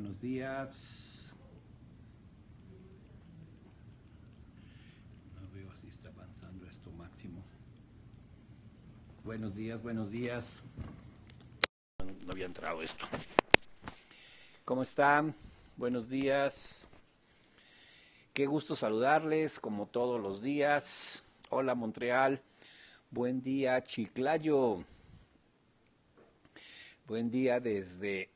buenos días. No veo si está avanzando esto máximo. Buenos días, buenos días. No había entrado esto. ¿Cómo están? Buenos días. Qué gusto saludarles como todos los días. Hola Montreal. Buen día Chiclayo. Buen día desde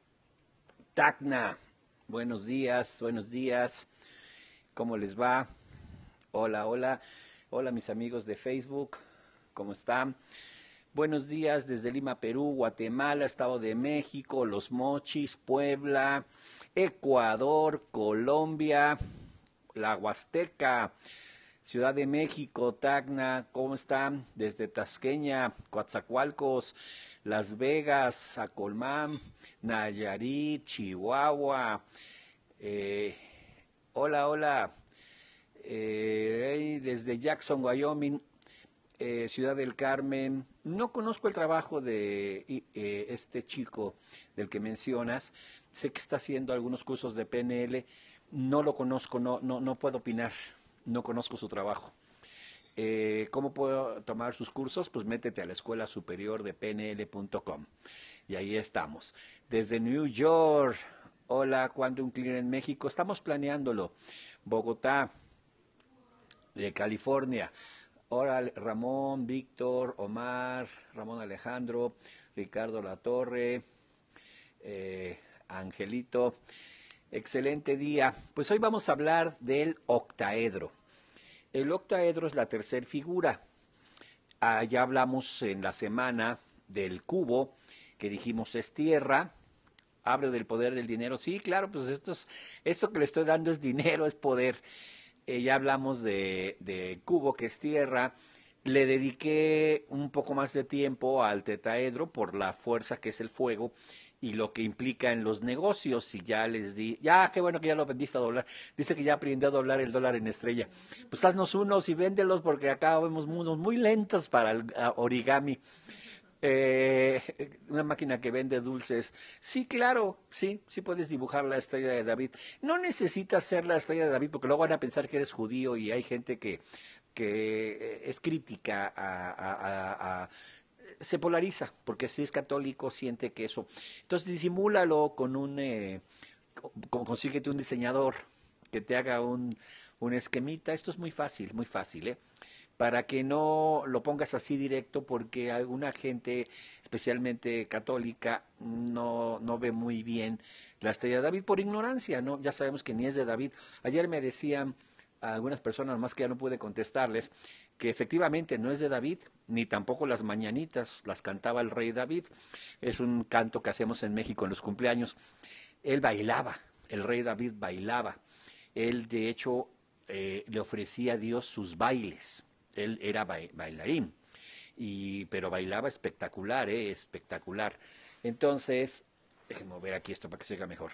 Tacna. Buenos días, buenos días. ¿Cómo les va? Hola, hola. Hola mis amigos de Facebook. ¿Cómo están? Buenos días desde Lima, Perú, Guatemala, Estado de México, Los Mochis, Puebla, Ecuador, Colombia, la Huasteca, Ciudad de México, Tacna, ¿cómo están? Desde Tasqueña, Coatzacoalcos, Las Vegas, Acolmán, Nayarit, Chihuahua. Eh, hola, hola. Eh, desde Jackson, Wyoming, eh, Ciudad del Carmen. No conozco el trabajo de este chico del que mencionas. Sé que está haciendo algunos cursos de PNL. No lo conozco, no, no puedo opinar no conozco su trabajo. Eh, ¿Cómo puedo tomar sus cursos? Pues métete a la escuela superior de pnl.com. Y ahí estamos. Desde New York. Hola, un Clear en México. Estamos planeándolo. Bogotá, de California. Hola, Ramón, Víctor, Omar, Ramón Alejandro, Ricardo Latorre, eh, Angelito. Excelente día. Pues hoy vamos a hablar del octaedro. El octaedro es la tercera figura. Ah, ya hablamos en la semana del cubo, que dijimos es tierra. Hablo del poder del dinero. Sí, claro, pues esto, es, esto que le estoy dando es dinero, es poder. Eh, ya hablamos de, de cubo, que es tierra. Le dediqué un poco más de tiempo al tetaedro por la fuerza que es el fuego y lo que implica en los negocios. Si ya les di, ya, qué bueno que ya lo vendiste a doblar. Dice que ya aprendió a doblar el dólar en estrella. Pues haznos unos y véndelos porque acá vemos mundos muy lentos para el origami. Eh, una máquina que vende dulces. Sí, claro, sí, sí puedes dibujar la estrella de David. No necesitas ser la estrella de David porque luego van a pensar que eres judío y hay gente que, eh, es crítica a se polariza, porque si es católico siente que eso. Entonces disimúlalo con un, eh, consíguete un diseñador que te haga un, esquemita. Esto es muy fácil, muy fácil, ¿eh? Para que no lo pongas así directo, porque alguna gente, especialmente católica, no, no ve muy bien la estrella de David por ignorancia, ¿no? Ya sabemos que ni es de David. Ayer me decían algunas personas más que ya no pude contestarles, que efectivamente no es de David, ni tampoco las mañanitas las cantaba el rey David. Es un canto que hacemos en México en los cumpleaños. Él bailaba, el rey David bailaba. Él, de hecho, eh, le ofrecía a Dios sus bailes. Él era bailarín, y, pero bailaba espectacular, eh, espectacular. Entonces, déjenme mover aquí esto para que se vea mejor.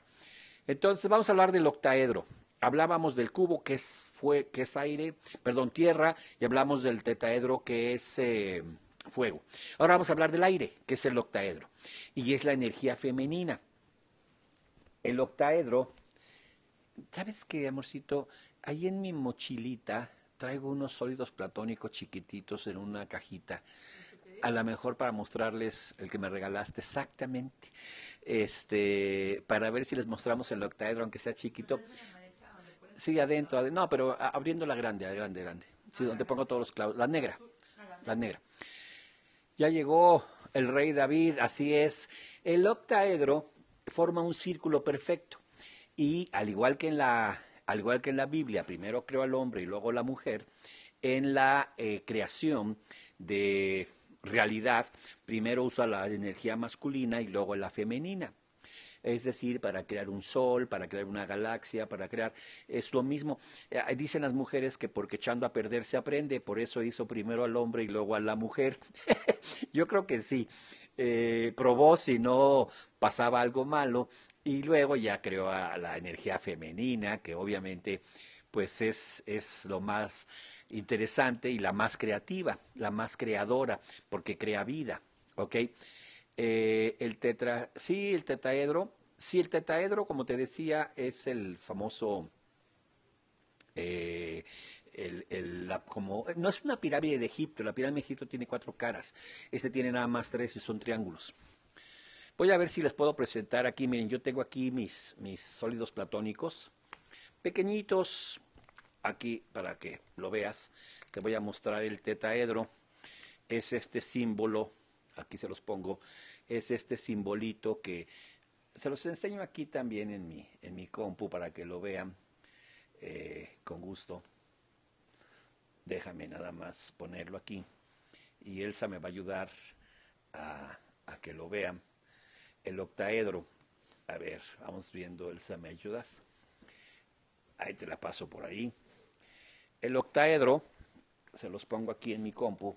Entonces, vamos a hablar del octaedro hablábamos del cubo que es, fue, que es aire, perdón, tierra, y hablamos del tetaedro que es eh, fuego. Ahora vamos a hablar del aire, que es el octaedro, y es la energía femenina. El octaedro, ¿sabes qué, amorcito? Ahí en mi mochilita traigo unos sólidos platónicos chiquititos en una cajita a lo mejor para mostrarles el que me regalaste exactamente, este, para ver si les mostramos el octaedro, aunque sea chiquito. Sí, adentro, No, pero abriendo la grande, la grande, grande. Sí, donde pongo todos los clavos. La negra. La negra. Ya llegó el rey David, así es. El octaedro forma un círculo perfecto. Y al igual que en la, al igual que en la Biblia, primero creó al hombre y luego la mujer, en la eh, creación de realidad, primero usa la energía masculina y luego la femenina es decir, para crear un sol, para crear una galaxia, para crear, es lo mismo. Eh, dicen las mujeres que porque echando a perder se aprende, por eso hizo primero al hombre y luego a la mujer. Yo creo que sí, eh, probó si no pasaba algo malo y luego ya creó a la energía femenina, que obviamente pues es, es lo más interesante y la más creativa, la más creadora, porque crea vida, ¿ok? Eh, el tetra, sí, el tetaedro. Sí, el tetaedro, como te decía, es el famoso, eh, no es una pirámide de Egipto, la pirámide de Egipto tiene cuatro caras, este tiene nada más tres y son triángulos. Voy a ver si les puedo presentar aquí, miren, yo tengo aquí mis, mis sólidos platónicos, pequeñitos, aquí para que lo veas, te voy a mostrar el tetaedro, es este símbolo aquí se los pongo, es este simbolito que se los enseño aquí también en mi, en mi compu para que lo vean eh, con gusto. Déjame nada más ponerlo aquí y Elsa me va a ayudar a, a que lo vean. El octaedro. A ver, vamos viendo, Elsa, ¿me ayudas? Ahí te la paso por ahí. El octaedro, se los pongo aquí en mi compu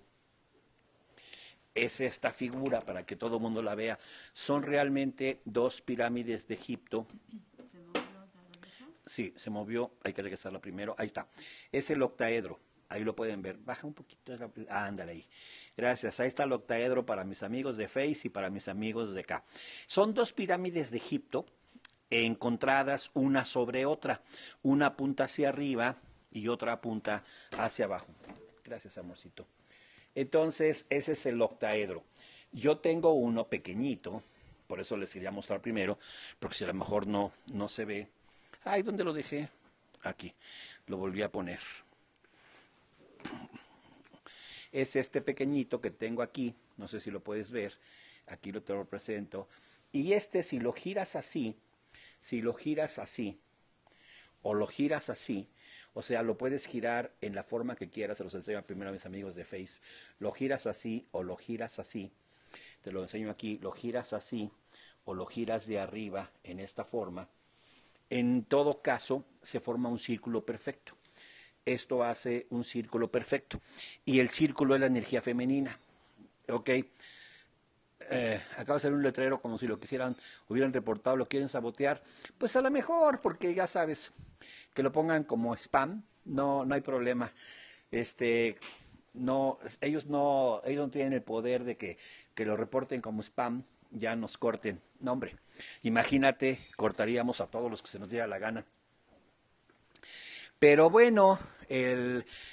es esta figura para que todo el mundo la vea. Son realmente dos pirámides de Egipto. ¿Se Sí, se movió. Hay que regresarla primero. Ahí está. Es el octaedro. Ahí lo pueden ver. Baja un poquito. Ah, ándale ahí. Gracias. Ahí está el octaedro para mis amigos de Face y para mis amigos de acá. Son dos pirámides de Egipto encontradas una sobre otra. Una punta hacia arriba y otra punta hacia abajo. Gracias, amorcito. Entonces, ese es el octaedro. Yo tengo uno pequeñito, por eso les quería mostrar primero, porque si a lo mejor no, no se ve. Ay, ¿dónde lo dejé? Aquí, lo volví a poner. Es este pequeñito que tengo aquí, no sé si lo puedes ver, aquí lo te lo presento. Y este, si lo giras así, si lo giras así, o lo giras así, o sea, lo puedes girar en la forma que quieras, se los enseño primero a mis amigos de Face. Lo giras así o lo giras así. Te lo enseño aquí, lo giras así o lo giras de arriba en esta forma. En todo caso, se forma un círculo perfecto. Esto hace un círculo perfecto. Y el círculo es la energía femenina. ¿Ok? Eh, acaba de salir un letrero como si lo quisieran, hubieran reportado, lo quieren sabotear, pues a lo mejor, porque ya sabes, que lo pongan como spam, no, no hay problema. Este, no, ellos no, ellos no tienen el poder de que, que lo reporten como spam, ya nos corten. No, hombre, imagínate, cortaríamos a todos los que se nos diera la gana. Pero bueno,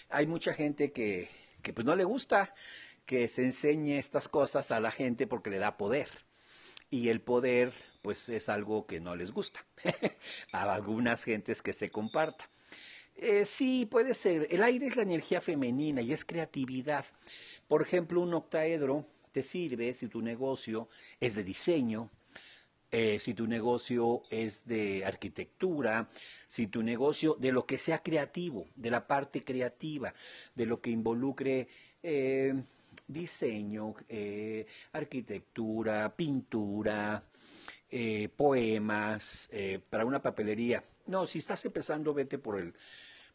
hay mucha gente que, que pues no le gusta que se enseñe estas cosas a la gente porque le da poder. Y el poder, pues es algo que no les gusta a algunas gentes que se comparta. Eh, sí, puede ser. El aire es la energía femenina y es creatividad. Por ejemplo, un octaedro te sirve si tu negocio es de diseño, eh, si tu negocio es de arquitectura, si tu negocio de lo que sea creativo, de la parte creativa, de lo que involucre eh, diseño, eh, arquitectura, pintura, eh, poemas, eh, para una papelería. No, si estás empezando, vete por el,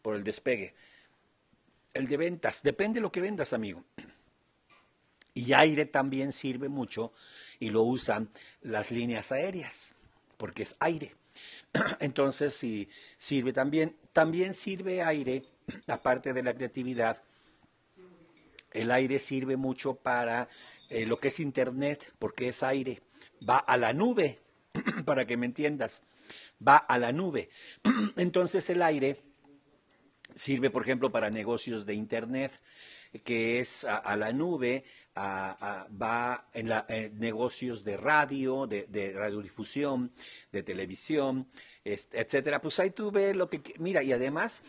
por el despegue. El de ventas, depende de lo que vendas, amigo. Y aire también sirve mucho y lo usan las líneas aéreas, porque es aire. Entonces, sí, sirve también. También sirve aire, aparte de la creatividad, el aire sirve mucho para eh, lo que es Internet, porque es aire. Va a la nube, para que me entiendas. Va a la nube. Entonces el aire sirve, por ejemplo, para negocios de Internet que es a, la nube, a, va en, eh, negocios de radio, de, radiodifusión, de televisión, este, etcétera. Pues ahí tú ves lo que mira y además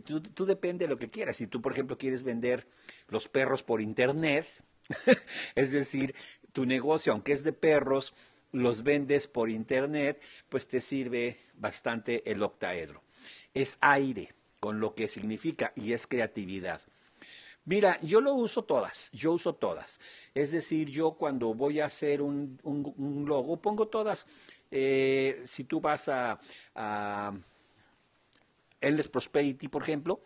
tú, depende de lo que quieras. Si tú, por ejemplo, quieres vender los perros por internet, es decir, tu negocio, aunque es de perros, los vendes por internet, pues te sirve bastante el octaedro. Es aire con lo que significa y es creatividad. Mira, yo lo uso todas, yo uso todas. Es decir, yo cuando voy a hacer un, logo, pongo todas. Eh, si tú vas a les Prosperity, por ejemplo,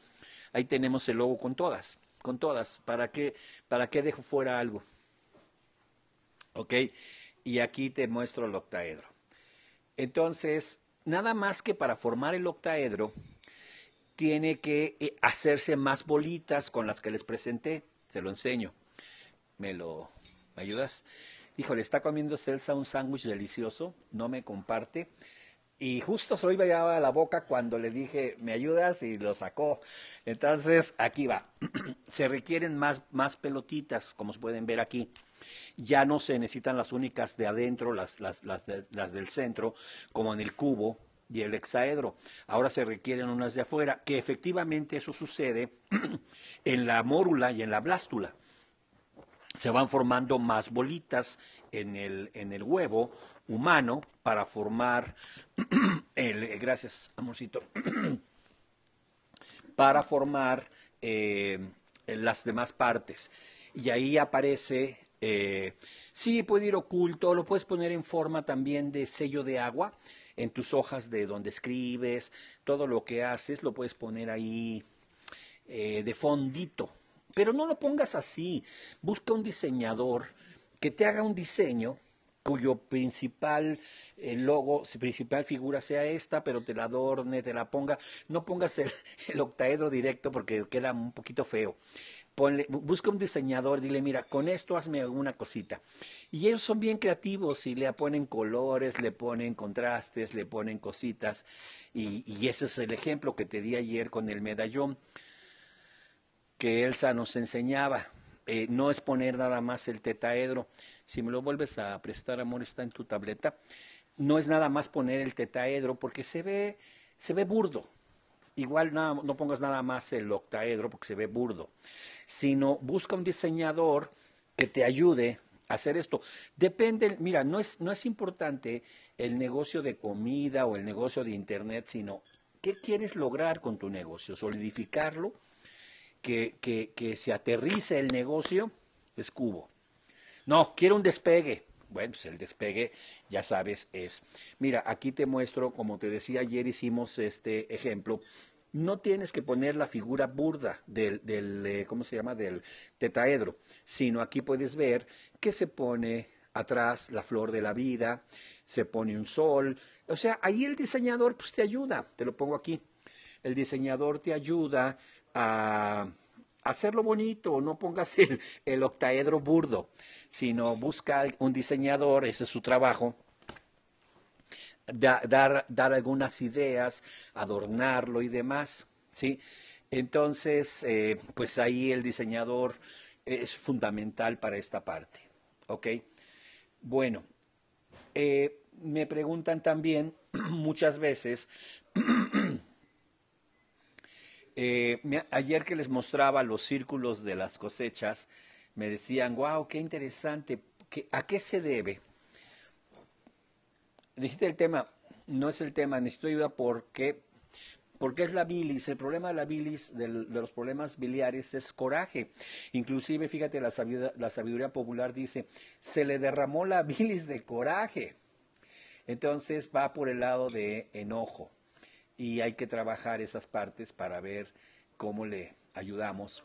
ahí tenemos el logo con todas, con todas. ¿Para qué, para qué dejo fuera algo? ¿Ok? Y aquí te muestro el octaedro. Entonces, nada más que para formar el octaedro, tiene que eh, hacerse más bolitas con las que les presenté. Se lo enseño. ¿Me lo ¿me ayudas? le está comiendo Celsa un sándwich delicioso. No me comparte y justo se lo iba a la boca cuando le dije, ¿me ayudas? Y lo sacó. Entonces, aquí va. se requieren más, pelotitas, como se pueden ver aquí. Ya no se necesitan las únicas de adentro, las, del centro, como en el cubo y el hexaedro. Ahora se requieren unas de afuera, que efectivamente eso sucede en la mórula y en la blástula. Se van formando más bolitas en el, en el huevo humano para formar, el, eh, gracias amorcito, para formar eh, eh, las demás partes. Y ahí aparece, sí puede ir oculto, lo puedes poner en forma también de sello de agua en tus hojas de donde escribes, todo lo que haces lo puedes poner ahí de fondito. Pero no lo pongas así, busca un diseñador que te haga un diseño cuyo principal eh, logo, principal figura sea esta, pero te la adorne, te la ponga. No pongas el, octaedro directo porque queda un poquito feo. busca un diseñador, dile, mira, con esto hazme alguna cosita. Y ellos son bien creativos y le ponen colores, le ponen contrastes, le ponen cositas. y ese es el ejemplo que te di ayer con el medallón que Elsa nos enseñaba. Eh, no es poner nada más el tetaedro. Si me lo vuelves a prestar, amor, está en tu tableta. No es nada más poner el tetaedro porque se ve, se ve burdo. Igual no pongas nada más el octaedro porque se ve burdo, sino busca un diseñador que te ayude a hacer esto. Depende, mira, no es, no es importante el negocio de comida o el negocio de internet, sino qué quieres lograr con tu negocio, solidificarlo que, se aterrice el negocio es Cubo. No, quiero un despegue. Bueno, pues el despegue, ya sabes, es. Mira, aquí te muestro, como te decía ayer, hicimos este ejemplo. No tienes que poner la figura burda del, del eh, ¿cómo se llama? Del tetaedro, sino aquí puedes ver que se pone atrás la flor de la vida, se pone un sol. O sea, ahí el diseñador pues, te ayuda, te lo pongo aquí. El diseñador te ayuda a hacerlo bonito, no pongas el, octaedro burdo, sino busca un diseñador, ese es su trabajo, dar, algunas ideas, adornarlo y demás, ¿sí? Entonces, eh, pues ahí el diseñador es fundamental para esta parte, ¿ok? Bueno, eh, me preguntan también muchas veces Eh, ayer que les mostraba los círculos de las cosechas, me decían, wow, qué interesante, ¿a qué se debe? Dijiste el tema, no es el tema, necesito ayuda porque, porque es la bilis, el problema de la bilis, de, los problemas biliares es coraje. Inclusive, fíjate, la sabiduría popular dice, se le derramó la bilis de coraje. Entonces va por el lado de enojo y hay que trabajar esas partes para ver cómo le ayudamos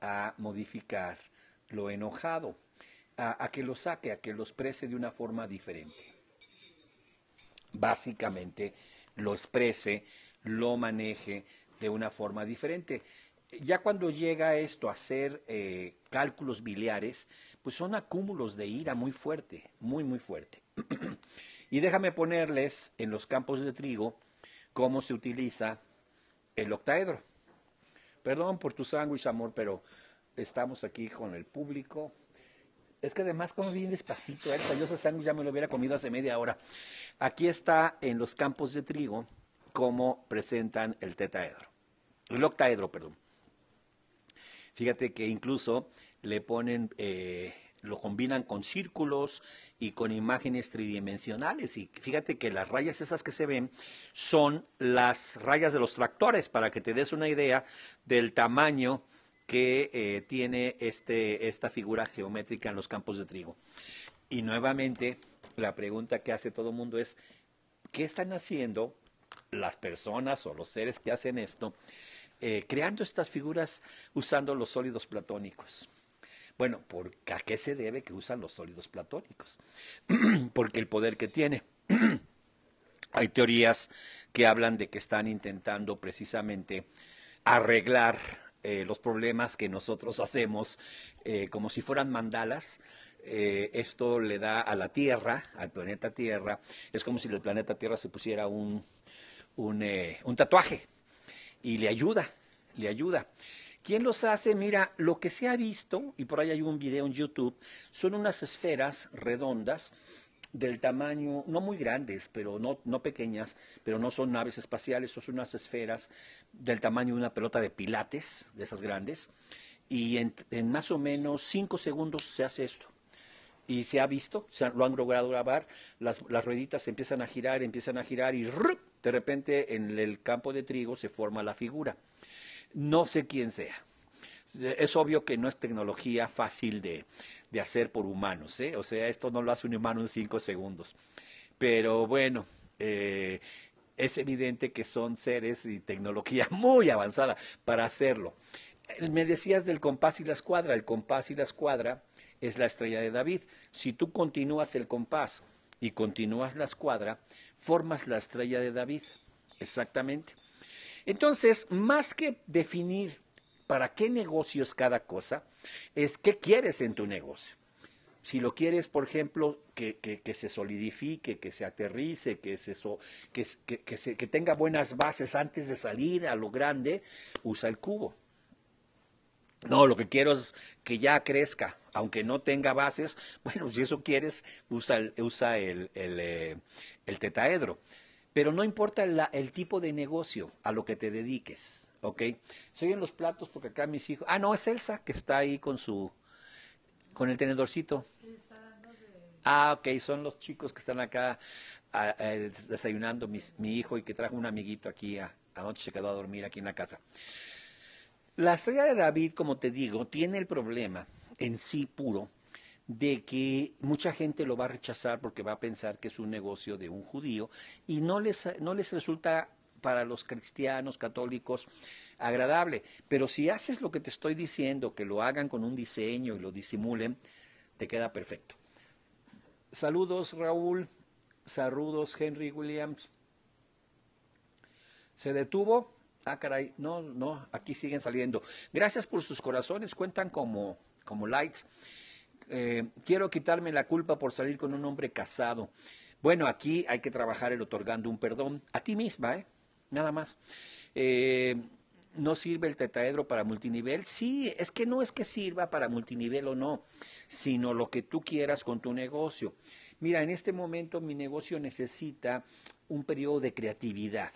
a modificar lo enojado, a, que lo saque, a que lo exprese de una forma diferente. Básicamente lo exprese, lo maneje de una forma diferente. Ya cuando llega esto a hacer eh, cálculos biliares, pues son acúmulos de ira muy fuerte, muy, muy fuerte. y déjame ponerles en los campos de trigo cómo se utiliza el octaedro. Perdón por tu sándwich, amor, pero estamos aquí con el público. Es que además como bien despacito, El Yo sándwich ya me lo hubiera comido hace media hora. Aquí está en los campos de trigo cómo presentan el tetaedro. El octaedro, perdón. Fíjate que incluso le ponen eh, lo combinan con círculos y con imágenes tridimensionales. Y fíjate que las rayas esas que se ven son las rayas de los tractores, para que te des una idea del tamaño que eh, tiene este, esta figura geométrica en los campos de trigo. Y nuevamente, la pregunta que hace todo el mundo es, ¿qué están haciendo las personas o los seres que hacen esto, eh, creando estas figuras usando los sólidos platónicos? Bueno, ¿a qué se debe que usan los sólidos platónicos? Porque el poder que tiene. Hay teorías que hablan de que están intentando precisamente arreglar eh, los problemas que nosotros hacemos eh, como si fueran mandalas. Eh, esto le da a la Tierra, al planeta Tierra, es como si el planeta Tierra se pusiera un, un, un tatuaje y le ayuda, le ayuda. ¿Quién los hace? Mira, lo que se ha visto, y por ahí hay un video en YouTube, son unas esferas redondas del tamaño, no muy grandes, pero no, pequeñas, pero no son naves espaciales, son unas esferas del tamaño de una pelota de pilates, de esas grandes, y en, más o menos cinco segundos se hace esto y se ha visto, lo han logrado grabar, las, las, rueditas empiezan a girar, empiezan a girar y de repente en el campo de trigo se forma la figura no sé quién sea. Eh, es obvio que no es tecnología fácil de, hacer por humanos, ¿eh? o sea, esto no lo hace un humano en cinco segundos. Pero bueno, eh, es evidente que son seres y tecnología muy avanzada para hacerlo. Me decías del compás y la escuadra. El compás y la escuadra es la estrella de David. Si tú continúas el compás y continúas la escuadra, formas la estrella de David. Exactamente. Entonces, más que definir para qué negocio es cada cosa, es qué quieres en tu negocio. Si lo quieres, por ejemplo, que, se solidifique, que se aterrice, que, se, que, tenga buenas bases antes de salir a lo grande, usa el cubo. No, lo que quiero es que ya crezca, aunque no tenga bases. Bueno, si eso quieres, usa el, usa el, el, eh, el tetaedro. Pero no importa el tipo de negocio a lo que te dediques, ¿ok? Soy en los platos porque acá mis hijos... Ah, no, es Elsa que está ahí con su... con el tenedorcito. Ah, ok, son los chicos que están acá ah, eh, desayunando mi hijo y que trajo un amiguito aquí anoche se quedó a dormir aquí en la casa. La estrella de David, como te digo, tiene el problema en sí puro de que mucha gente lo va a rechazar porque va a pensar que es un negocio de un judío y no les, no les resulta para los cristianos católicos agradable. Pero si haces lo que te estoy diciendo, que lo hagan con un diseño y lo disimulen, te queda perfecto. Saludos Raúl, saludos Henry Williams. Se detuvo. Ah, caray, no, no, aquí siguen saliendo. Gracias por sus corazones, cuentan como, como lights. Eh, quiero quitarme la culpa por salir con un hombre casado. Bueno, aquí hay que trabajar el otorgando un perdón a ti misma, ¿eh? Nada más. Eh, ¿No sirve el tetaedro para multinivel? Sí, es que no es que sirva para multinivel o no, sino lo que tú quieras con tu negocio. Mira, en este momento mi negocio necesita un periodo de creatividad.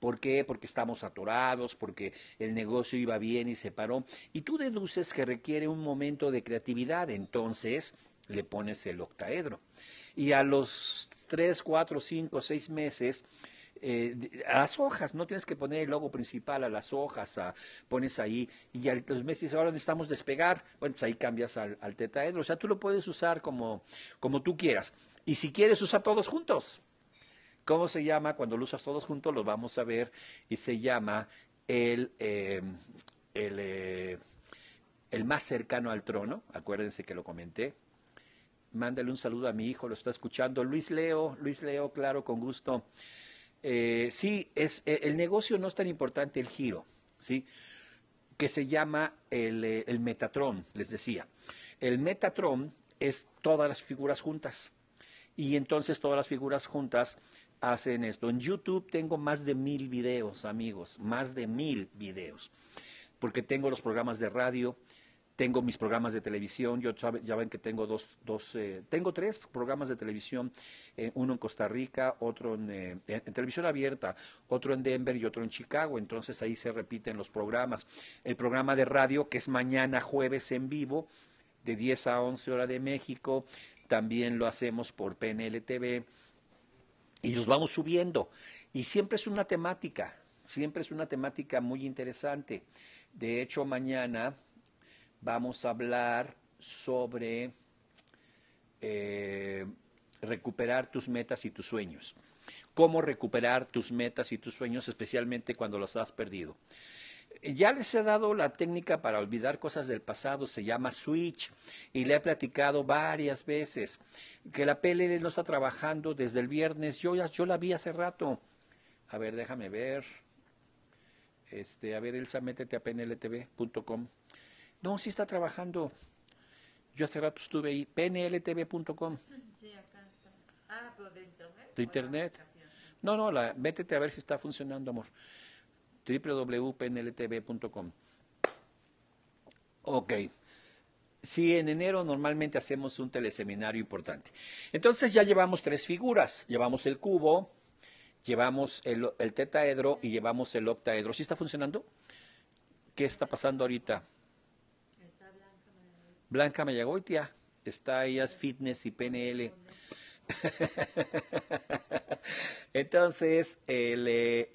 ¿Por qué? Porque estamos atorados, porque el negocio iba bien y se paró. Y tú deduces que requiere un momento de creatividad, entonces le pones el octaedro. Y a los tres, cuatro, cinco, seis meses, eh, a las hojas, no tienes que poner el logo principal a las hojas, pones ahí, y a los meses ahora necesitamos despegar, bueno, pues ahí cambias al, tetaedro, o sea, tú lo puedes usar como, como tú quieras, y si quieres, usa todos juntos. ¿Cómo se llama? Cuando lo usas todos juntos lo vamos a ver y se llama el, em, eh, el, más cercano al trono. Acuérdense que lo comenté. Mándale un saludo a mi hijo, lo está escuchando. Luis Leo, Luis Leo, claro, con gusto. Eh, sí, es, eh, el negocio no es tan importante, el giro, ¿sí? Que se llama el, el Metatron, les decía. El Metatron es todas las figuras juntas. Y entonces todas las figuras juntas hacen esto. En YouTube tengo más de mil videos, amigos, más de mil videos, porque tengo los programas de radio, tengo mis programas de televisión, yo ya ven que tengo dos, dos eh, tengo tres programas de televisión, eh, uno en Costa Rica, otro eh, en, televisión abierta, otro en Denver y otro en Chicago, entonces ahí se repiten los programas. El programa de radio que es mañana jueves en vivo de 10 a 11 hora de México, también lo hacemos por PNL TV y los vamos subiendo. Y siempre es una temática, siempre es una temática muy interesante. De hecho, mañana vamos a hablar sobre eh, recuperar tus metas y tus sueños. Cómo recuperar tus metas y tus sueños, especialmente cuando los has perdido ya les he dado la técnica para olvidar cosas del pasado, se llama switch, y le he platicado varias veces que la PLL no está trabajando desde el viernes, yo, ya, la vi hace rato. A ver, déjame ver. Este, a ver, Elsa, métete a pnltv.com. No, sí está trabajando. Yo hace rato estuve ahí, pnltv.com. Sí, acá está. Ah, pero pues, de internet. De internet. No, no, la, métete a ver si está funcionando, amor www.pnltv.com. Ok. Sí, en enero normalmente hacemos un teleseminario importante. Entonces ya llevamos tres figuras. Llevamos el cubo, llevamos el, tetaedro y llevamos el octaedro. ¿Sí está funcionando? ¿Qué está pasando ahorita? Está Blanca tía. Está ella fitness y PNL. Entonces, el, eh,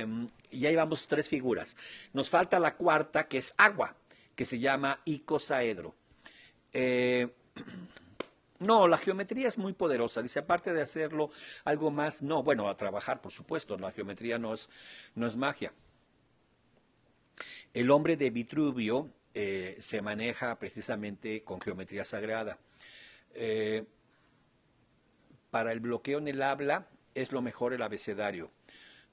em, y ahí vamos tres figuras. Nos falta la cuarta, que es agua, que se llama icosaedro. Eh, no, la geometría es muy poderosa. Dice, aparte de hacerlo algo más, no, bueno, a trabajar, por supuesto, la geometría no es, magia. El hombre de Vitruvio eh, se maneja precisamente con geometría sagrada. Eh, para el bloqueo en el habla es lo mejor el abecedario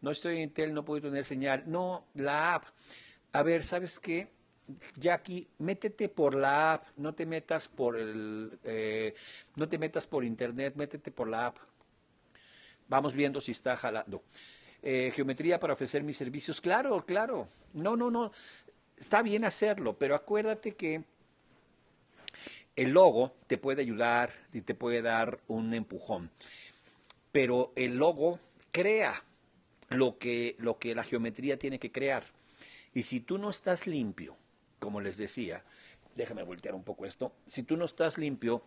no estoy en Intel, no puedo tener señal. No, la app. A ver, ¿sabes qué? Jackie, métete por la app, no te metas por el, eh, no te metas por internet, métete por la app. Vamos viendo si está jalando. Eh, geometría para ofrecer mis servicios, claro, claro. No, no, no. Está bien hacerlo, pero acuérdate que el logo te puede ayudar y te puede dar un empujón. Pero el logo crea, lo que, lo que la geometría tiene que crear. Y si tú no estás limpio, como les decía, déjame voltear un poco esto, si tú no estás limpio,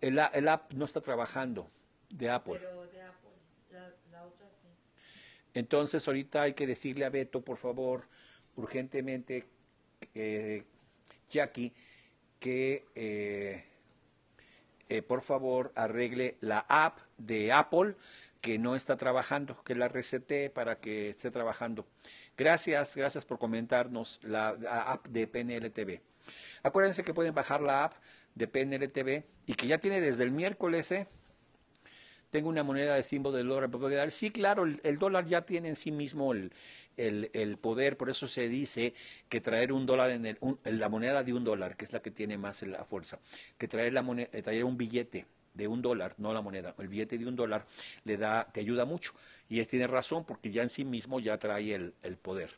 el, el app no está trabajando de Apple. Pero de Apple, la, otra sí. Entonces ahorita hay que decirle a Beto, por favor, urgentemente, eh, Jackie, que eh, eh, por favor arregle la app de Apple que no está trabajando, que la resete para que esté trabajando. Gracias, gracias por comentarnos la, app de PNL TV. Acuérdense que pueden bajar la app de PNL TV y que ya tiene desde el miércoles, ¿eh? Tengo una moneda de símbolo del dólar. ¿puedo Sí, claro, el, dólar ya tiene en sí mismo el, poder, por eso se dice que traer un dólar en, el, la moneda de un dólar, que es la que tiene más la fuerza, que traer, la moneda, eh, traer un billete de un dólar, no la moneda, el billete de un dólar, le da, te ayuda mucho. Y él tiene razón porque ya en sí mismo ya trae el, poder.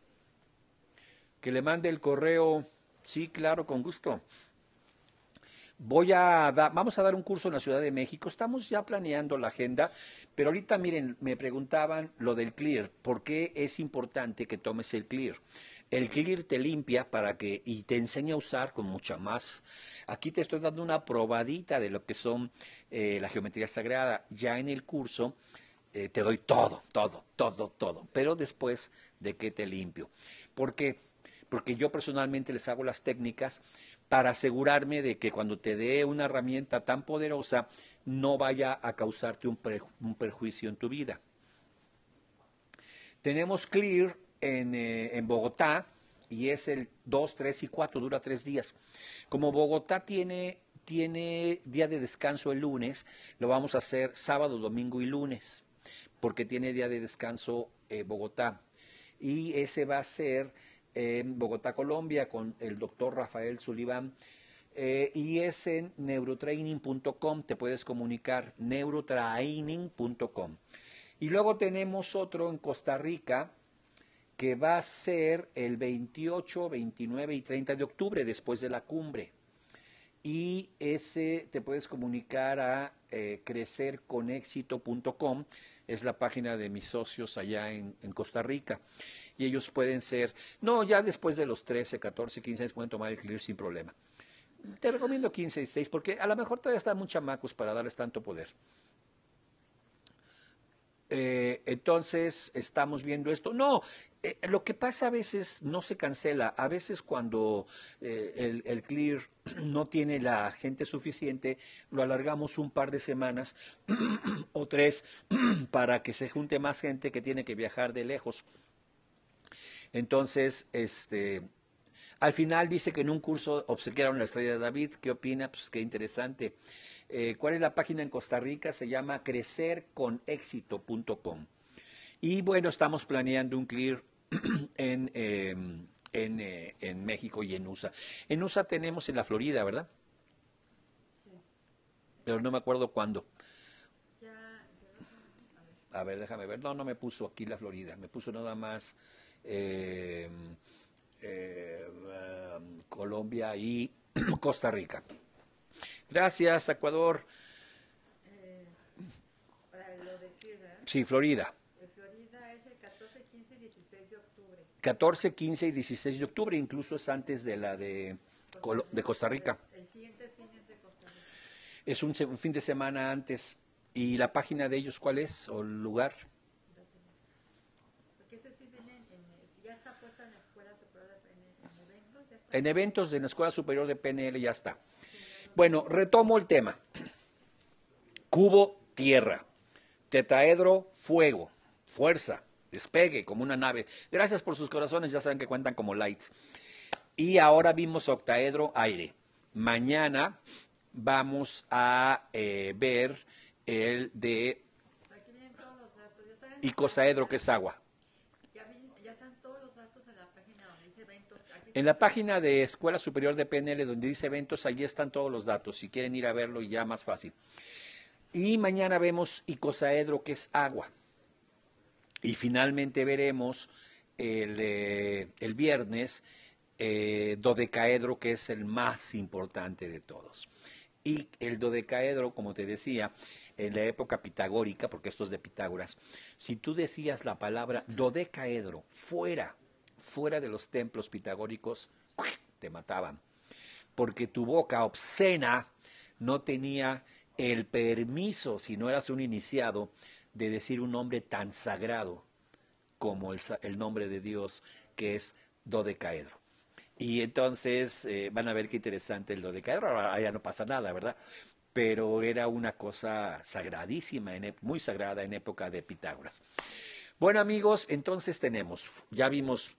Que le mande el correo, sí, claro, con gusto. Voy a vamos a dar un curso en la Ciudad de México. Estamos ya planeando la agenda, pero ahorita miren, me preguntaban lo del clear. ¿Por qué es importante que tomes el clear? El clear te limpia para que y te enseña a usar con mucha más. Aquí te estoy dando una probadita de lo que son eh, la geometría sagrada. Ya en el curso eh, te doy todo, todo, todo, todo. Pero después de que te limpio. Porque porque yo personalmente les hago las técnicas para asegurarme de que cuando te dé una herramienta tan poderosa no vaya a causarte un, un perjuicio en tu vida. Tenemos Clear, eh, en, Bogotá y es el 2, 3 y 4, dura tres días. Como Bogotá tiene, día de descanso el lunes, lo vamos a hacer sábado, domingo y lunes, porque tiene día de descanso eh, Bogotá. Y ese va a ser en Bogotá, Colombia, con el doctor Rafael Sullivan. Eh, y es en neurotraining.com, te puedes comunicar neurotraining.com. Y luego tenemos otro en Costa Rica, que va a ser el 28, 29 y 30 de octubre, después de la cumbre. Y ese te puedes comunicar a eh, crecerconexito.com, es la página de mis socios allá en, Costa Rica. Y ellos pueden ser, no, ya después de los 13, 14, 15 años pueden tomar el clear sin problema. Te recomiendo 15 y 6, porque a lo mejor todavía están muy chamacos para darles tanto poder. Eh, entonces estamos viendo esto. No, eh, lo que pasa a veces no se cancela, a veces cuando eh, el, el, clear no tiene la gente suficiente, lo alargamos un par de semanas o tres para que se junte más gente que tiene que viajar de lejos. Entonces, este, al final dice que en un curso obsequiaron la estrella de David. ¿Qué opina? Pues qué interesante. Eh, ¿Cuál es la página en Costa Rica? Se llama crecerconexito.com. Y bueno, estamos planeando un clear en, em, eh, en, México y en USA. En USA tenemos en la Florida, ¿verdad? Sí. Pero no me acuerdo cuándo. A ver, déjame ver. No, no me puso aquí la Florida. Me puso nada más em, eh, Colombia y Costa Rica. Gracias, Ecuador. Eh, para lo de Florida, sí, Florida. Florida es el 14, 15 y 16 de octubre. 14, 15 y 16 de octubre, incluso es antes de la de, de Costa Rica. El siguiente fin es de Costa Rica. Es un, un fin de semana antes. ¿Y la página de ellos cuál es o el lugar? En eventos de la Escuela Superior de PNL ya está. Bueno, retomo el tema. Cubo, tierra. Tetraedro, fuego. Fuerza. Despegue como una nave. Gracias por sus corazones, ya saben que cuentan como lights. Y ahora vimos octaedro, aire. Mañana vamos a eh, ver el de y icosaedro, que es agua. En la página de Escuela Superior de PNL, donde dice eventos, allí están todos los datos, si quieren ir a verlo ya más fácil. Y mañana vemos icosaedro, que es agua. Y finalmente veremos el, eh, viernes eh, dodecaedro, que es el más importante de todos. Y el dodecaedro, como te decía, en la época pitagórica, porque esto es de Pitágoras, si tú decías la palabra dodecaedro fuera fuera de los templos pitagóricos, te mataban. Porque tu boca obscena no tenía el permiso, si no eras un iniciado, de decir un nombre tan sagrado como el, nombre de Dios, que es dodecaedro. Y entonces eh, van a ver qué interesante el dodecaedro. Ahora ya no pasa nada, ¿verdad? Pero era una cosa sagradísima, muy sagrada en época de Pitágoras. Bueno amigos, entonces tenemos, ya vimos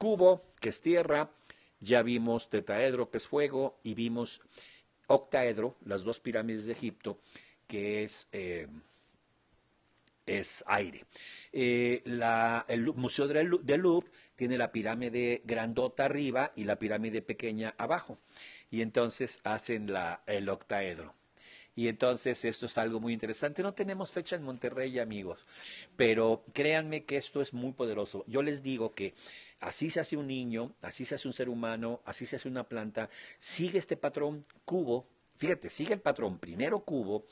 cubo, que es tierra, ya vimos tetaedro, que es fuego, y vimos octaedro, las dos pirámides de Egipto, que es, eh, aire. Eh, el Museo de Louvre tiene la pirámide grandota arriba y la pirámide pequeña abajo, y entonces hacen el octaedro. Y entonces esto es algo muy interesante. No tenemos fecha en Monterrey, amigos, pero créanme que esto es muy poderoso. Yo les digo que así se hace un niño, así se hace un ser humano, así se hace una planta. Sigue este patrón cubo. Fíjate, sigue el patrón. Primero cubo,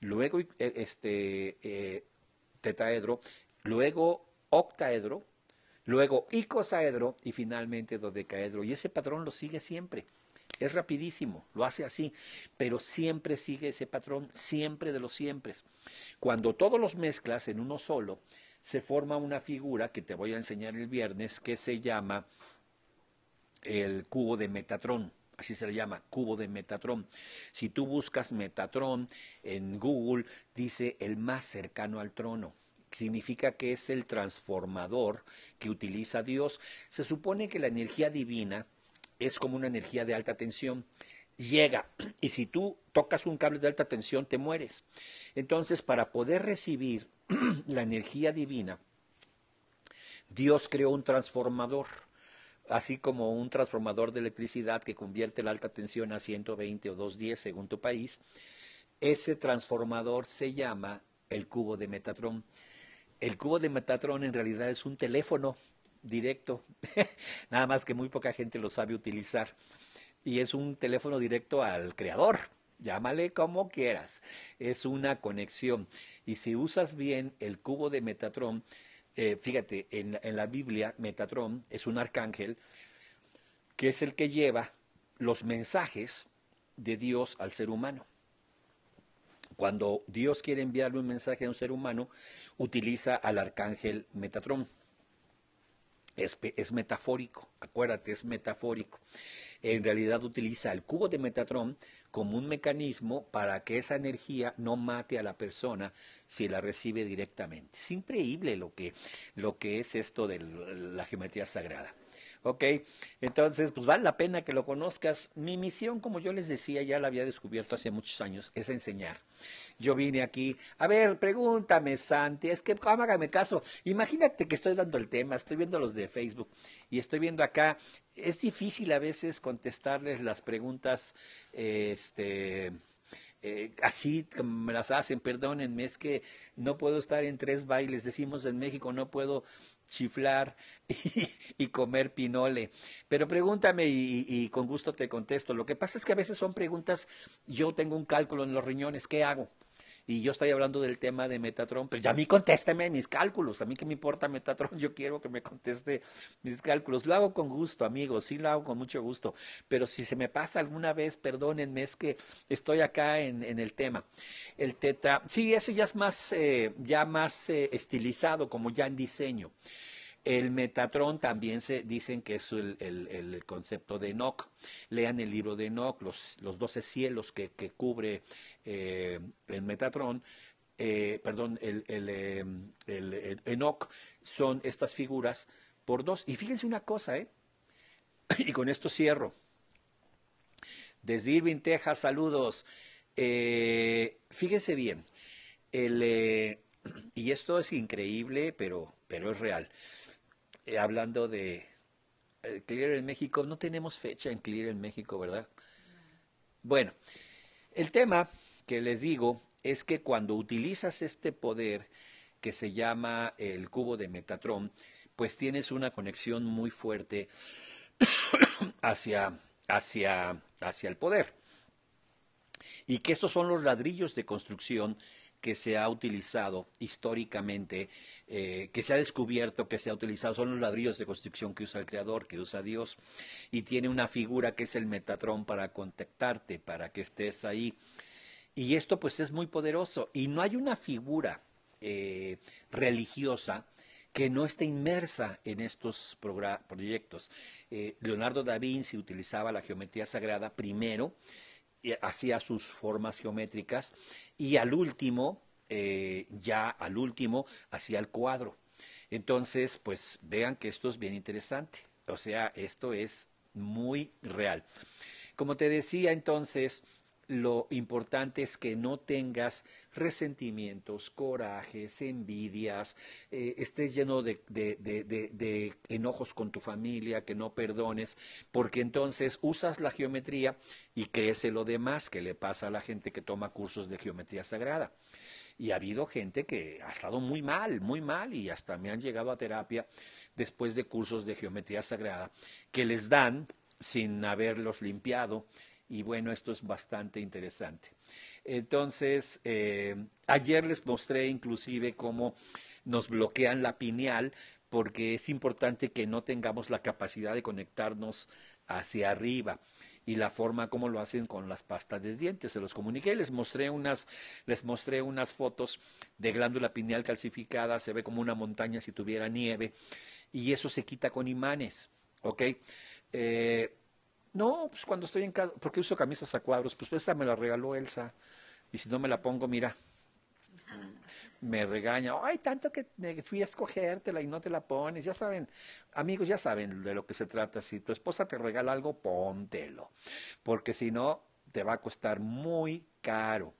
luego eh, este eh, tetaedro, luego octaedro, luego icosaedro y finalmente dodecaedro. Y ese patrón lo sigue siempre. Es rapidísimo, lo hace así, pero siempre sigue ese patrón, siempre de los siempre. Cuando todos los mezclas en uno solo, se forma una figura que te voy a enseñar el viernes que se llama el cubo de Metatrón. Así se le llama, cubo de Metatrón, Si tú buscas Metatrón en Google, dice el más cercano al trono significa que es el transformador que utiliza Dios. Se supone que la energía divina es como una energía de alta tensión. Llega y si tú tocas un cable de alta tensión te mueres. Entonces, para poder recibir la energía divina, Dios creó un transformador, así como un transformador de electricidad que convierte la alta tensión a 120 o 210 según tu país. Ese transformador se llama el cubo de Metatron. El cubo de Metatron en realidad es un teléfono directo, nada más que muy poca gente lo sabe utilizar. Y es un teléfono directo al creador, llámale como quieras, es una conexión. Y si usas bien el cubo de Metatron, eh, fíjate, en, en la Biblia Metatron es un arcángel que es el que lleva los mensajes de Dios al ser humano. Cuando Dios quiere enviarle un mensaje a un ser humano, utiliza al arcángel Metatron es, metafórico, acuérdate, es metafórico. En realidad utiliza el cubo de Metatron como un mecanismo para que esa energía no mate a la persona si la recibe directamente. Es increíble lo que, lo que es esto de la geometría sagrada. ¿ok? Entonces, pues vale la pena que lo conozcas. Mi misión, como yo les decía, ya la había descubierto hace muchos años, es enseñar. Yo vine aquí, a ver, pregúntame, Santi, es que hágame caso. Imagínate que estoy dando el tema, estoy viendo los de Facebook y estoy viendo acá, es difícil a veces contestarles las preguntas, este... Eh, así como me las hacen, perdónenme, es que no puedo estar en tres bailes, decimos en México, no puedo chiflar y, comer pinole. Pero pregúntame y, con gusto te contesto. Lo que pasa es que a veces son preguntas, yo tengo un cálculo en los riñones, ¿qué hago? Y yo estoy hablando del tema de Metatron, pero pues ya a mí contésteme mis cálculos. A mí que me importa Metatron, yo quiero que me conteste mis cálculos. Lo hago con gusto, amigos, sí lo hago con mucho gusto. Pero si se me pasa alguna vez, perdónenme, es que estoy acá en, en el tema. El teta, sí, eso ya es más, eh, ya más eh, estilizado, como ya en diseño. El Metatrón también se dicen que es el, concepto de Enoch. Lean el libro de Enoch, los, los 12 cielos que, cubre eh, el Metatrón. Eh, perdón, eh, el, Enoch son estas figuras por dos. Y fíjense una cosa, ¿eh? y con esto cierro. Desde Irving, Texas, saludos. Eh, fíjense bien, el, y esto es increíble, pero, pero es real. Eh, hablando de eh, Clear en México, no tenemos fecha en Clear en México, ¿verdad? Bueno, el tema que les digo es que cuando utilizas este poder que se llama el cubo de Metatron, pues tienes una conexión muy fuerte hacia, hacia, hacia el poder. Y que estos son los ladrillos de construcción que se ha utilizado históricamente, eh, que se ha descubierto que se ha utilizado, son los ladrillos de construcción que usa el Creador, que usa Dios, y tiene una figura que es el Metatrón para contactarte, para que estés ahí. Y esto pues es muy poderoso, y no hay una figura eh, religiosa que no esté inmersa en estos proyectos. Eh, Leonardo da Vinci utilizaba la geometría sagrada primero, hacia sus formas geométricas y al último, eh, ya al último, hacía el cuadro. Entonces, pues vean que esto es bien interesante. O sea, esto es muy real. Como te decía entonces, lo importante es que no tengas resentimientos, corajes, envidias, eh, estés lleno de, enojos con tu familia, que no perdones, porque entonces usas la geometría y crece lo demás que le pasa a la gente que toma cursos de geometría sagrada. Y ha habido gente que ha estado muy mal, muy mal, y hasta me han llegado a terapia después de cursos de geometría sagrada que les dan sin haberlos limpiado y bueno, esto es bastante interesante. Entonces, eh, ayer les mostré inclusive cómo nos bloquean la pineal porque es importante que no tengamos la capacidad de conectarnos hacia arriba y la forma como lo hacen con las pastas de dientes. Se los comuniqué, les mostré unas, les mostré unas fotos de glándula pineal calcificada, se ve como una montaña si tuviera nieve, y eso se quita con imanes, eh, no, pues cuando estoy en casa, porque uso camisas a cuadros, pues esta me la regaló Elsa. Y si no me la pongo, mira, me regaña, ay, tanto que fui a escogértela y no te la pones, ya saben, amigos, ya saben de lo que se trata, si tu esposa te regala algo, póntelo, porque si no, te va a costar muy caro.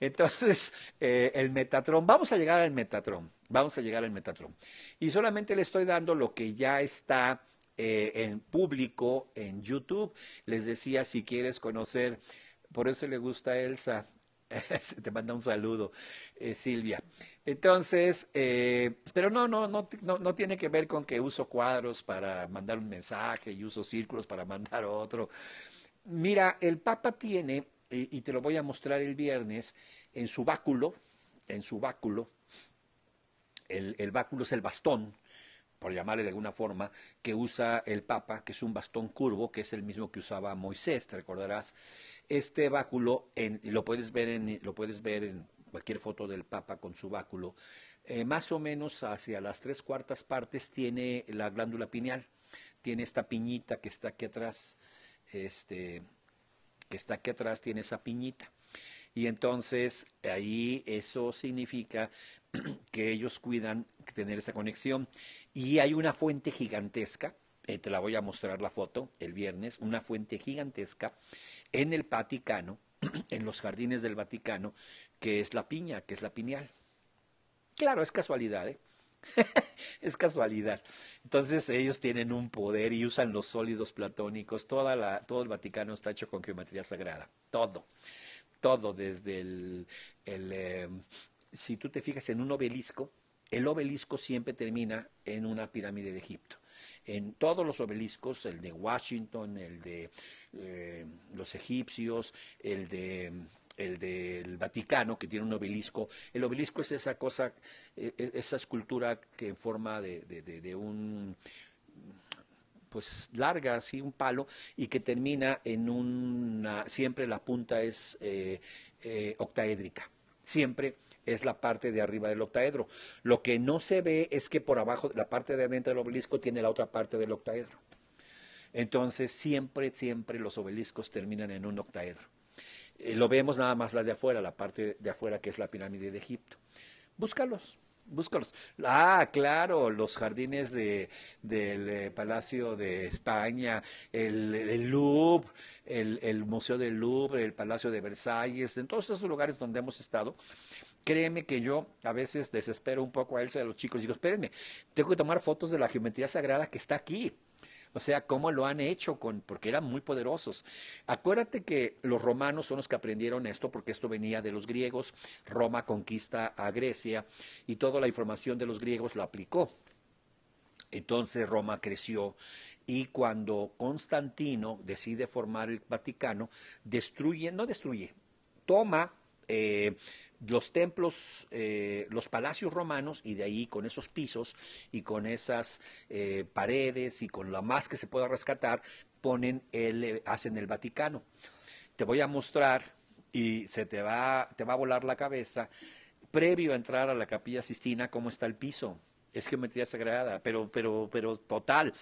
Entonces, eh, el Metatrón, vamos a llegar al Metatrón, vamos a llegar al Metatrón, y solamente le estoy dando lo que ya está eh, en público en YouTube. Les decía, si quieres conocer, por eso le gusta a Elsa. Se te manda un saludo, eh, Silvia. Entonces, eh, pero no, no, no, no, tiene que ver con que uso cuadros para mandar un mensaje y uso círculos para mandar otro. Mira, el Papa tiene, y, te lo voy a mostrar el viernes, en su báculo, en su báculo, el báculo es el bastón, por llamarle de alguna forma, que usa el Papa, que es un bastón curvo, que es el mismo que usaba Moisés, te recordarás. Este báculo, lo puedes ver en, lo puedes ver en cualquier foto del Papa con su báculo, eh, más o menos hacia las tres cuartas partes tiene la glándula pineal, tiene esta piñita que está aquí atrás, este, que está aquí atrás tiene esa piñita. Y entonces ahí eso significa que ellos cuidan tener esa conexión. Y hay una fuente gigantesca, eh, te la voy a mostrar la foto el viernes, una fuente gigantesca en el Vaticano, en los jardines del Vaticano, que es la piña, que es la piñal. Claro, es casualidad, ¿eh? es casualidad. Entonces ellos tienen un poder y usan los sólidos platónicos. Toda todo el Vaticano está hecho con geometría sagrada. Todo todo, desde el... Em, si tú te fijas en un obelisco, el obelisco siempre termina en una pirámide de Egipto. En todos los obeliscos, el de Washington, el de em, los egipcios, el de em, el del Vaticano, que tiene un obelisco. El obelisco es esa cosa, e, e, esa escultura que en forma de un pues larga, así un palo, y que termina en una, siempre la punta es eh, eh, octaédrica, siempre es la parte de arriba del octaedro. Lo que no se ve es que por abajo, la parte de adentro del obelisco tiene la otra parte del octaedro. Entonces siempre, siempre los obeliscos terminan en un octaedro. Eh, lo vemos nada más la de afuera, la parte de afuera que es la pirámide de Egipto. Búscalos, búscalos. Ah, claro, los jardines del eh, Palacio de España, el, Louvre, el, Museo del Louvre, el Palacio de Versalles, en todos esos lugares donde hemos estado. Créeme que yo a veces desespero un poco a Elsa y a los chicos. y Digo, espérenme, tengo que tomar fotos de la geometría sagrada que está aquí. O sea, cómo lo han hecho porque eran muy poderosos. Acuérdate que los romanos son los que aprendieron esto, porque esto venía de los griegos. Roma conquista a Grecia y toda la información de los griegos la aplicó. Entonces Roma creció y cuando Constantino decide formar el Vaticano, destruye, no destruye, toma eh, los templos, eh, los palacios romanos y de ahí con esos pisos y con esas eh, paredes y con lo más que se pueda rescatar, ponen el, hacen el Vaticano. Te voy a mostrar y se te va, te va a volar la cabeza, previo a entrar a la capilla Sistina, cómo está el piso. Es geometría sagrada, pero, pero, pero total.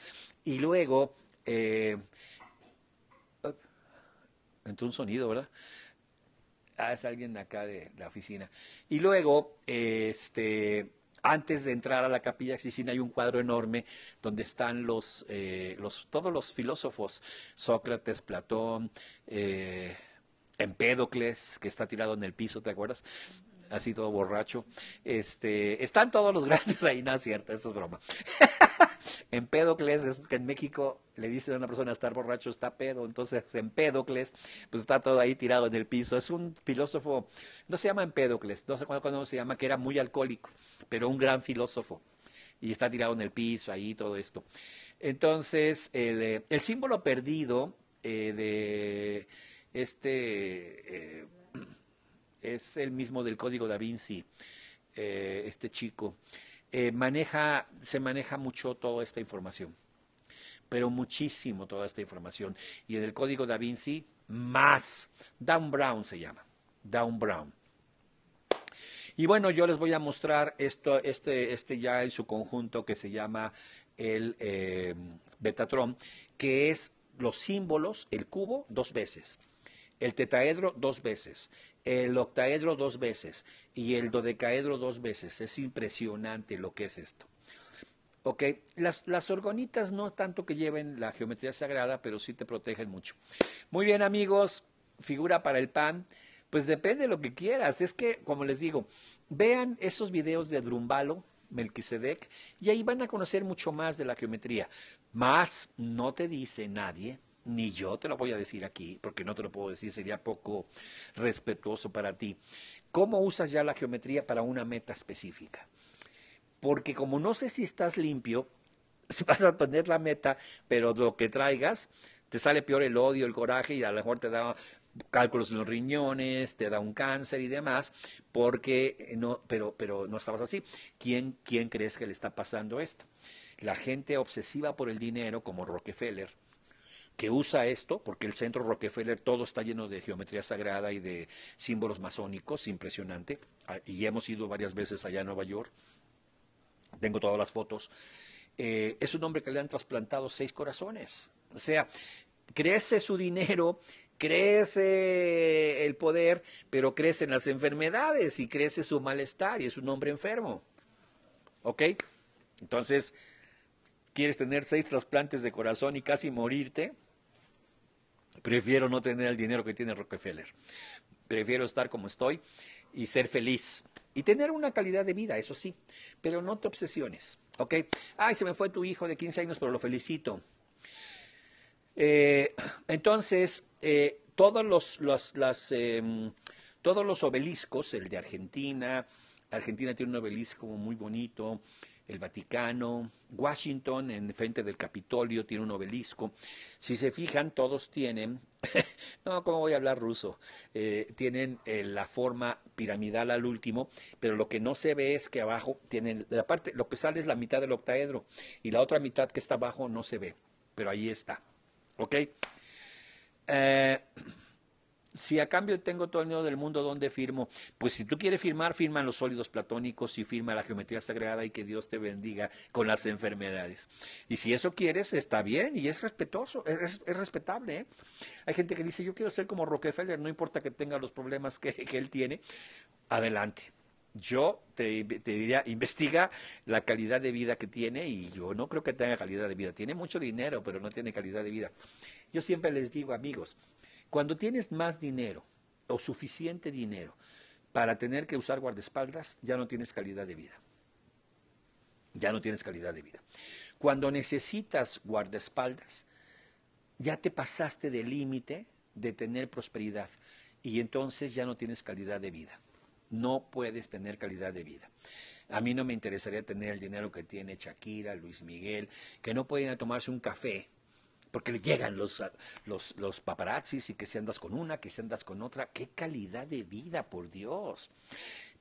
Y luego, entró un sonido, ¿verdad? Ah, es alguien acá de la oficina. Y luego, este, antes de entrar a la capilla Sixtina hay un cuadro enorme donde están los, eh, los todos los filósofos, Sócrates, Platón, eh, Empédocles, que está tirado en el piso, ¿te acuerdas? Así todo borracho. Este, están todos los grandes ahí, no es cierto, eso es broma. Empédocles es que en México le dicen a una persona estar borracho está pedo, entonces Empédocles pues está todo ahí tirado en el piso. Es un filósofo, no se llama Empédocles, no sé cuándo se llama, que era muy alcohólico, pero un gran filósofo y está tirado en el piso, ahí todo esto. Entonces, el, eh, símbolo perdido eh, de este eh, es el mismo del código da Vinci, este chico. Eh, maneja, se maneja mucho toda esta información, pero muchísimo toda esta información. Y en el código da Vinci, más. Down Brown se llama. Down Brown. Y bueno, yo les voy a mostrar esto, este, este ya en su conjunto que se llama el eh, Betatron, que es los símbolos, el cubo dos veces, el tetraedro dos veces, el octaedro dos veces y el dodecaedro dos veces. Es impresionante lo que es esto. Ok, las, las orgonitas no tanto que lleven la geometría sagrada, pero sí te protegen mucho. Muy bien amigos, figura para el pan. Pues depende de lo que quieras. Es que, como les digo, vean esos videos de Drumbalo, Melquisedec, y ahí van a conocer mucho más de la geometría. Más no te dice nadie ni yo te lo voy a decir aquí, porque no te lo puedo decir, sería poco respetuoso para ti. ¿Cómo usas ya la geometría para una meta específica? Porque como no sé si estás limpio, vas a tener la meta, pero lo que traigas, te sale peor el odio, el coraje y a lo mejor te da cálculos en los riñones, te da un cáncer y demás, porque no, pero, no estabas así. ¿Quién, ¿Quién crees que le está pasando esto? La gente obsesiva por el dinero, como Rockefeller, que usa esto, porque el centro Rockefeller todo está lleno de geometría sagrada y de símbolos masónicos, impresionante, ah, y hemos ido varias veces allá a Nueva York, tengo todas las fotos, eh, es un hombre que le han trasplantado seis corazones, o sea, crece su dinero, crece el poder, pero crecen las enfermedades y crece su malestar y es un hombre enfermo, ¿ok? Entonces, ¿quieres tener seis trasplantes de corazón y casi morirte? Prefiero no tener el dinero que tiene Rockefeller. Prefiero estar como estoy y ser feliz. Y tener una calidad de vida, eso sí. Pero no te obsesiones, ¿ok? Ay, se me fue tu hijo de 15 años, pero lo felicito. Eh, entonces, eh, todos los, em, todos los obeliscos, el de Argentina, Argentina tiene un obelisco muy bonito, el Vaticano, Washington en frente del Capitolio tiene un obelisco. Si se fijan, todos tienen, no, ¿cómo voy a hablar ruso? Eh, tienen eh, la forma piramidal al último, pero lo que no se ve es que abajo tienen, la parte, lo que sale es la mitad del octaedro y la otra mitad que está abajo no se ve, pero ahí está. ¿Ok? Eh, si a cambio tengo todo el del mundo, donde firmo? Pues si tú quieres firmar, firma en los sólidos platónicos y firma la geometría sagrada y que Dios te bendiga con las enfermedades. Y si eso quieres, está bien y es respetuoso, es, respetable. ¿eh? Hay gente que dice, yo quiero ser como Rockefeller, no importa que tenga los problemas que, él tiene, adelante. Yo te, diría, investiga la calidad de vida que tiene y yo no creo que tenga calidad de vida. Tiene mucho dinero, pero no tiene calidad de vida. Yo siempre les digo, amigos, cuando tienes más dinero o suficiente dinero para tener que usar guardaespaldas, ya no tienes calidad de vida. Ya no tienes calidad de vida. Cuando necesitas guardaespaldas, ya te pasaste del límite de tener prosperidad y entonces ya no tienes calidad de vida. No puedes tener calidad de vida. A mí no me interesaría tener el dinero que tiene Shakira, Luis Miguel, que no pueden tomarse un café porque le llegan los, los, paparazzis y que si andas con una, que si andas con otra. ¡Qué calidad de vida, por Dios!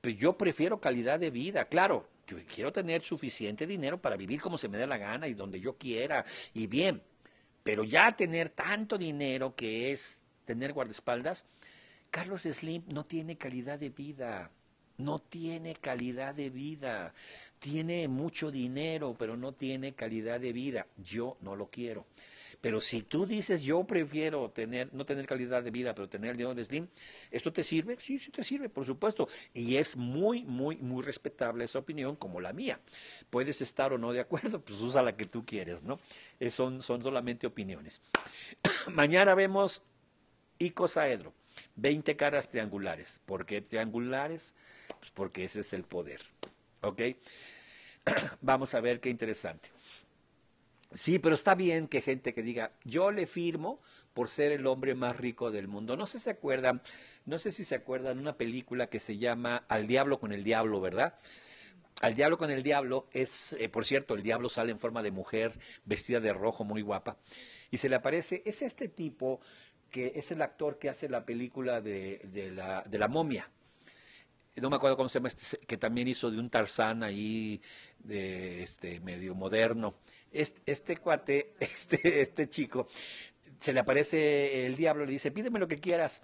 Pero pues yo prefiero calidad de vida, claro. quiero tener suficiente dinero para vivir como se me dé la gana y donde yo quiera y bien. Pero ya tener tanto dinero que es tener guardaespaldas, Carlos Slim no tiene calidad de vida. No tiene calidad de vida. Tiene mucho dinero, pero no tiene calidad de vida. Yo no lo quiero. Pero si tú dices, yo prefiero tener, no tener calidad de vida, pero tener el dinero de Slim, ¿esto te sirve? Sí, sí te sirve, por supuesto. Y es muy, muy, muy respetable esa opinión como la mía. Puedes estar o no de acuerdo, pues usa la que tú quieres, ¿no? Eh, son, son solamente opiniones. Mañana vemos icosaedro, 20 caras triangulares. ¿Por qué triangulares? Pues porque ese es el poder. ¿Ok? Vamos a ver qué interesante. Sí, pero está bien que gente que diga, yo le firmo por ser el hombre más rico del mundo. No sé si se acuerdan, no sé si se acuerdan una película que se llama Al diablo con el diablo, ¿verdad? Al diablo con el diablo es, eh, por cierto, el diablo sale en forma de mujer vestida de rojo, muy guapa, y se le aparece, es este tipo que es el actor que hace la película de, la, momia no me acuerdo cómo se llama, este, que también hizo de un Tarzán ahí, de, este, medio moderno. Este, este, cuate, este, este chico, se le aparece el diablo y le dice, pídeme lo que quieras.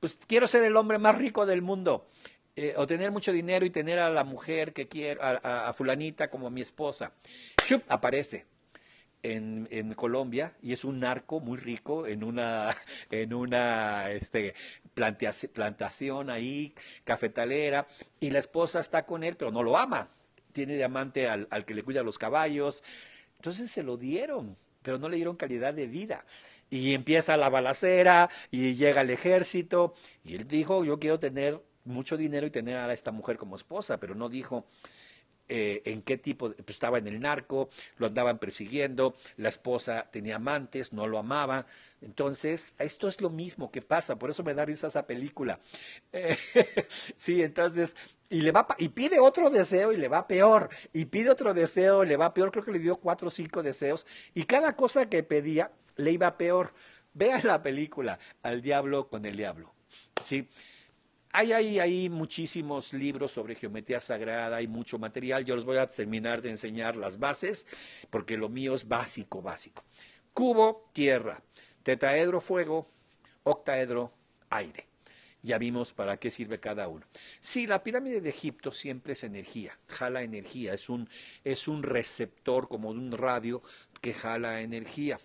Pues quiero ser el hombre más rico del mundo. Eh, o tener mucho dinero y tener a la mujer que quiero, a, fulanita como mi esposa. ¡Chup! Aparece en, Colombia y es un narco muy rico en una, este, plantación ahí, cafetalera, y la esposa está con él, pero no lo ama. Tiene de amante al, al que le cuida los caballos, entonces se lo dieron, pero no le dieron calidad de vida. Y empieza la balacera y llega el ejército. Y él dijo, yo quiero tener mucho dinero y tener a esta mujer como esposa, pero no dijo, eh, en qué tipo, pues, estaba en el narco, lo andaban persiguiendo, la esposa tenía amantes, no lo amaba. Entonces, esto es lo mismo que pasa, por eso me da risa esa película. Eh, sí, entonces, y le va y pide otro deseo y le va peor, y pide otro deseo, y le va peor, creo que le dio cuatro o cinco deseos, y cada cosa que pedía le iba peor. Vean la película, Al Diablo con el Diablo. Sí, hay, ahí hay muchísimos libros sobre geometría sagrada, y mucho material. Yo les voy a terminar de enseñar las bases, porque lo mío es básico, básico. Cubo, tierra. Tetaedro, fuego. Octaedro, aire. Ya vimos para qué sirve cada uno. Sí, la pirámide de Egipto siempre es energía, jala energía, es un, es un receptor como un radio que jala energía.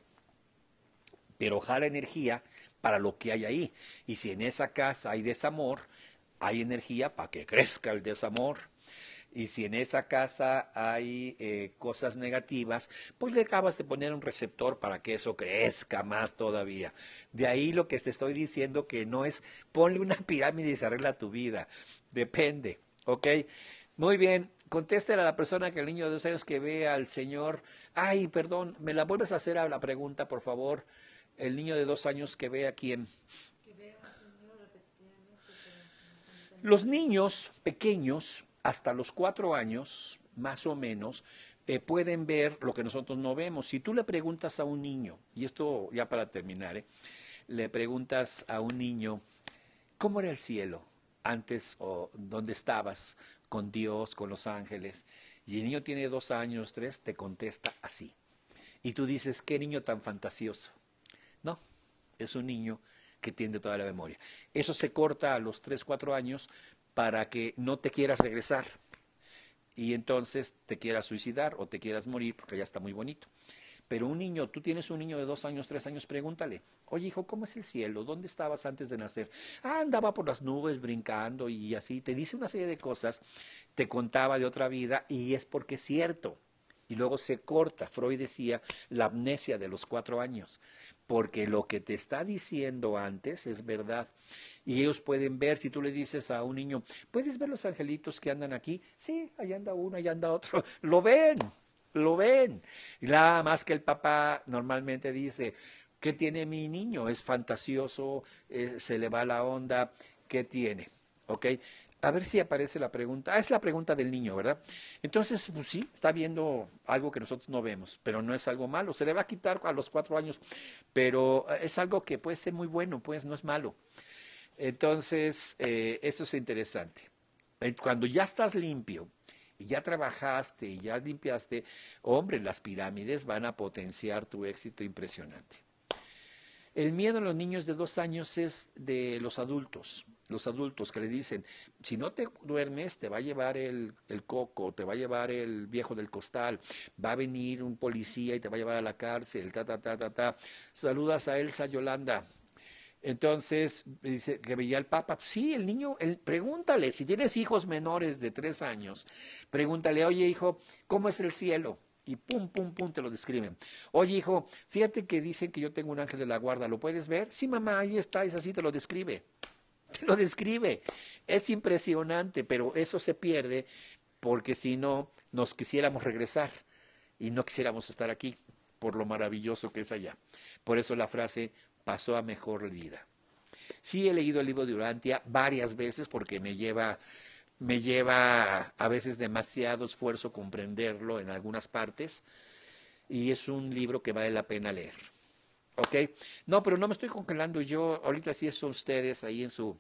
Pero jala energía para lo que hay ahí. Y si en esa casa hay desamor, hay energía para que crezca el desamor. Y si en esa casa hay eh, cosas negativas, pues le acabas de poner un receptor para que eso crezca más todavía. De ahí lo que te estoy diciendo que no es ponle una pirámide y se arregla tu vida. Depende. ¿Ok? Muy bien. Contéstele a la persona que el niño de dos años que ve al Señor. Ay, perdón, ¿me la vuelves a hacer a la pregunta, por favor? El niño de dos años que ve a quién. Los niños pequeños, hasta los cuatro años, más o menos, eh, pueden ver lo que nosotros no vemos. Si tú le preguntas a un niño, y esto ya para terminar, eh, le preguntas a un niño, ¿cómo era el cielo antes o dónde estabas con Dios, con los ángeles? Y el niño tiene dos años, tres, te contesta así. Y tú dices, qué niño tan fantasioso. No, es un niño que tiene toda la memoria. Eso se corta a los 3, 4 años para que no te quieras regresar y entonces te quieras suicidar o te quieras morir porque ya está muy bonito. Pero un niño, tú tienes un niño de dos años, tres años, pregúntale, oye hijo, ¿cómo es el cielo? ¿Dónde estabas antes de nacer? Ah, andaba por las nubes brincando y así. Te dice una serie de cosas, te contaba de otra vida y es porque es cierto y luego se corta. Freud decía la amnesia de los cuatro años, porque lo que te está diciendo antes es verdad. Y ellos pueden ver, si tú le dices a un niño, ¿puedes ver los angelitos que andan aquí? Sí, allá anda uno, allá anda otro. Lo ven, lo ven. Y nada más que el papá normalmente dice, ¿qué tiene mi niño? Es fantasioso, eh, se le va la onda, ¿qué tiene? ¿Ok? A ver si aparece la pregunta. Ah, es la pregunta del niño, ¿verdad? Entonces, pues sí, está viendo algo que nosotros no vemos, pero no es algo malo. Se le va a quitar a los cuatro años, pero eh, es algo que puede ser muy bueno, pues no es malo. Entonces, eh, eso es interesante. Eh, cuando ya estás limpio y ya trabajaste y ya limpiaste, hombre, las pirámides van a potenciar tu éxito impresionante. El miedo a los niños de dos años es de los adultos los adultos que le dicen, si no te duermes, te va a llevar el, coco, te va a llevar el viejo del costal, va a venir un policía y te va a llevar a la cárcel, ta, ta, ta, ta, ta. Saludas a Elsa Yolanda. Entonces, dice que veía el Papa, sí, el niño, pregúntale, si tienes hijos menores de tres años, pregúntale, oye hijo, ¿cómo es el cielo? y pum, pum, pum, te lo describen. Oye, hijo, fíjate que dicen que yo tengo un ángel de la guarda, ¿lo puedes ver? Sí, mamá, ahí está, es así, te lo describe lo describe. Es impresionante, pero eso se pierde porque si no, nos quisiéramos regresar y no quisiéramos estar aquí por lo maravilloso que es allá. Por eso la frase pasó a mejor vida. Sí he leído el libro de Urantia varias veces porque me lleva me lleva a veces demasiado esfuerzo comprenderlo en algunas partes y es un libro que vale la pena leer. ¿Ok? No, pero no me estoy congelando yo. Ahorita sí son ustedes ahí en su...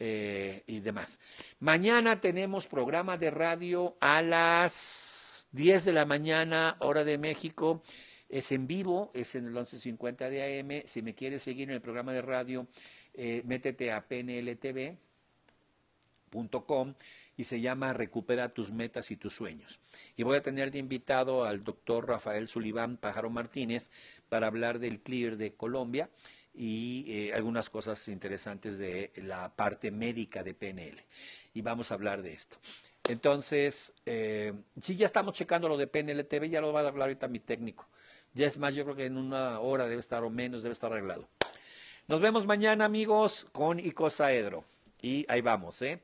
Eh, y demás. Mañana tenemos programa de radio a las 10 de la mañana, hora de México. Es en vivo, es en el 11.50 de AM. Si me quieres seguir en el programa de radio, eh, métete a pnltv.com y se llama Recupera tus metas y tus sueños. Y voy a tener de invitado al doctor Rafael Sulibán Pájaro Martínez para hablar del CLIR de Colombia y eh, algunas cosas interesantes de la parte médica de PNL. Y vamos a hablar de esto. Entonces, eh, si ya estamos checando lo de PNL TV, ya lo va a hablar ahorita mi técnico. Ya es más, yo creo que en una hora debe estar o menos, debe estar arreglado. Nos vemos mañana, amigos, con Icosaedro. Y ahí vamos, ¿eh?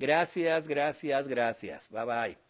Gracias, gracias, gracias. Bye bye.